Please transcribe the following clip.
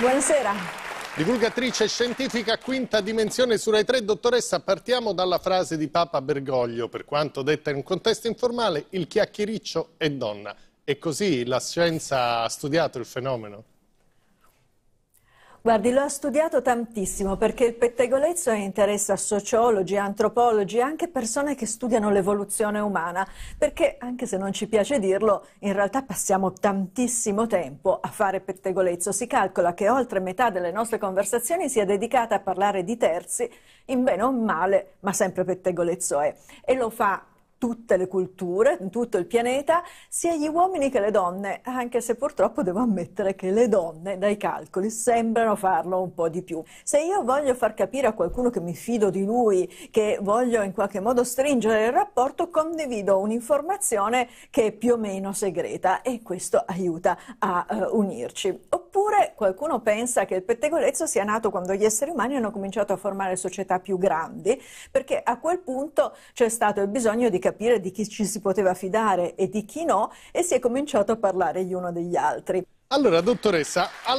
Buonasera. Divulgatrice scientifica quinta dimensione su Rai 3, dottoressa, partiamo dalla frase di Papa Bergoglio, per quanto detta in un contesto informale, il chiacchiericcio è donna. E così la scienza ha studiato il fenomeno? Guardi, lo ha studiato tantissimo perché il pettegolezzo interessa sociologi, antropologi, anche persone che studiano l'evoluzione umana, perché anche se non ci piace dirlo, in realtà passiamo tantissimo tempo a fare pettegolezzo. Si calcola che oltre metà delle nostre conversazioni sia dedicata a parlare di terzi, in bene o male, ma sempre pettegolezzo è. E lo fa tutte le culture, in tutto il pianeta, sia gli uomini che le donne, anche se purtroppo devo ammettere che le donne dai calcoli sembrano farlo un po' di più. Se io voglio far capire a qualcuno che mi fido di lui, che voglio in qualche modo stringere il rapporto, condivido un'informazione che è più o meno segreta e questo aiuta a uh, unirci. Oppure qualcuno pensa che il pettegolezzo sia nato quando gli esseri umani hanno cominciato a formare società più grandi, perché a quel punto c'è stato il bisogno di capire di chi ci si poteva fidare e di chi no, e si è cominciato a parlare gli uno degli altri. Allora, dottoressa,